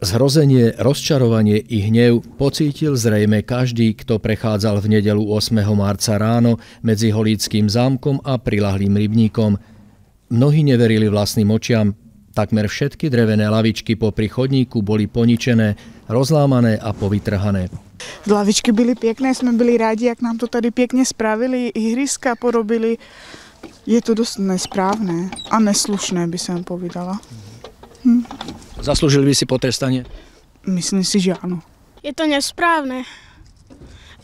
Zhrozenie, rozčarovanie i hnev pocítil zrejme každý, kto prechádzal v nedelu 8. marca ráno medzi Holíckým zámkom a prilahlým rybníkom. Mnohí neverili vlastným očiam. Takmer všetky drevené lavičky po prichodníku boli poničené, rozlámané a povytrhané. Lavičky byli pekné, sme byli rádi, ak nám to tady pekne spravili, ihriska porobili. Je to dosť nesprávne a neslušné, by som povedala. Hm. Zaslúžili by si potrestanie? Myslím si, že áno. Je to nesprávne.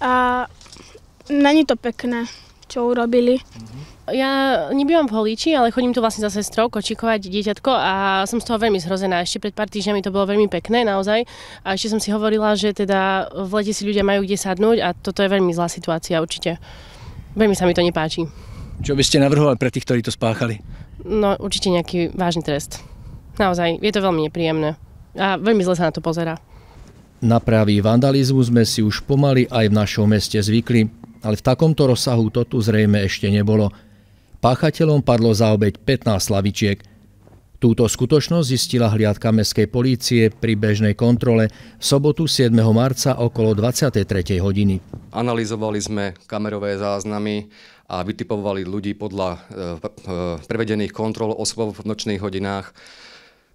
A není to pekné, čo urobili. Mhm. Ja nebývam v Holíči, ale chodím tu vlastne za sestrou kočikovať dieťatko a som z toho veľmi zhrozená. Ešte pred pár týždňami to bolo veľmi pekné naozaj a ešte som si hovorila, že teda v lete si ľudia majú kde sadnúť a toto je veľmi zlá situácia určite. Veľmi sa mi to nepáči. Čo by ste navrhovali pre tých, ktorí to spáchali? No určite nejaký vážny trest. Naozaj, je to veľmi nepríjemné a veľmi zle sa na to pozera. Na pravý vandalizmu sme si už pomaly aj v našom meste zvykli, ale v takomto rozsahu to tu zrejme ešte nebolo. Páchateľom padlo za obeď 15 slavičiek. Túto skutočnosť zistila hliadka mestskej polície pri bežnej kontrole v sobotu 7. marca okolo 23. hodiny. Analizovali sme kamerové záznamy a vytipovali ľudí podľa e, e, prevedených kontrol osôb v nočných hodinách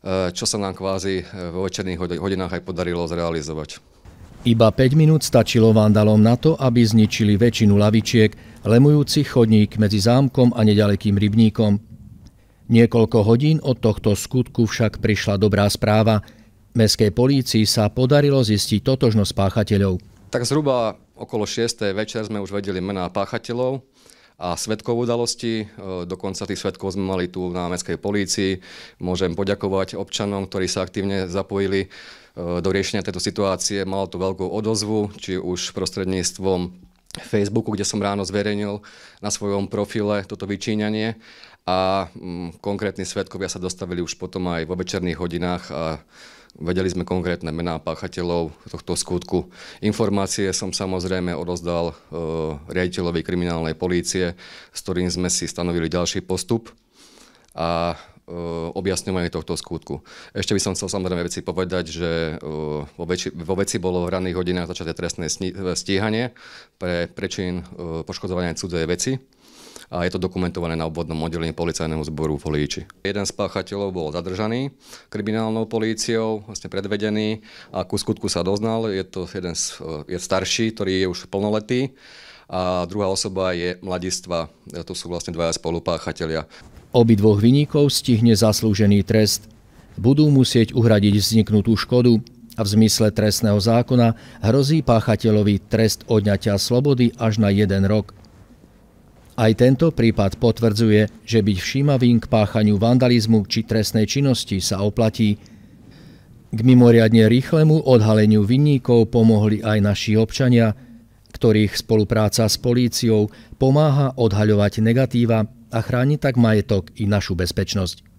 Eh, čo sa nám kvázi eh, vo večerných hodinách aj podarilo zrealizovať. Iba 5 minút stačilo vandalom na to, aby zničili väčšinu lavičiek, lemujúci chodník medzi zámkom a nedalekým rybníkom. Niekoľko hodín od tohto skutku však prišla dobrá správa. Mestskej polícii sa podarilo zistiť totožnosť páchateľov. Tak zhruba okolo 6. večer sme už vedeli mená páchateľov a svetkov udalosti. E, dokonca tých svetkov sme mali tu na mestskej polícii. Môžem poďakovať občanom, ktorí sa aktívne zapojili e, do riešenia tejto situácie. Malo to veľkú odozvu, či už prostredníctvom Facebooku, kde som ráno zverejnil na svojom profile toto vyčíňanie a mm, konkrétni svetkovia sa dostavili už potom aj vo večerných hodinách a Vedeli sme konkrétne mená páchateľov tohto skutku. Informácie som samozrejme odozdal e, riaditeľovi kriminálnej polície, s ktorým sme si stanovili ďalší postup a e, objasňovanie tohto skutku. Ešte by som chcel samozrejme veci povedať, že e, vo, veci, vo veci bolo v ranných hodinách začaté trestné stíhanie pre prečin e, poškodzovania cudzej veci a je to dokumentované na obvodnom oddelení policajného zboru v Holíči. Jeden z páchateľov bol zadržaný kriminálnou políciou, vlastne predvedený a ku skutku sa doznal. Je to jeden z, e, je starší, ktorý je už plnoletý a druhá osoba je mladistva. E, to sú vlastne dvaja spolupáchatelia. dvoch vyníkov stihne zaslúžený trest. Budú musieť uhradiť vzniknutú škodu a v zmysle trestného zákona hrozí páchateľovi trest odňatia slobody až na jeden rok – aj tento prípad potvrdzuje, že byť všímavým k páchaniu vandalizmu či trestnej činnosti sa oplatí. K mimoriadne rýchlemu odhaleniu vinníkov pomohli aj naši občania, ktorých spolupráca s políciou pomáha odhaľovať negatíva a chráni tak majetok i našu bezpečnosť.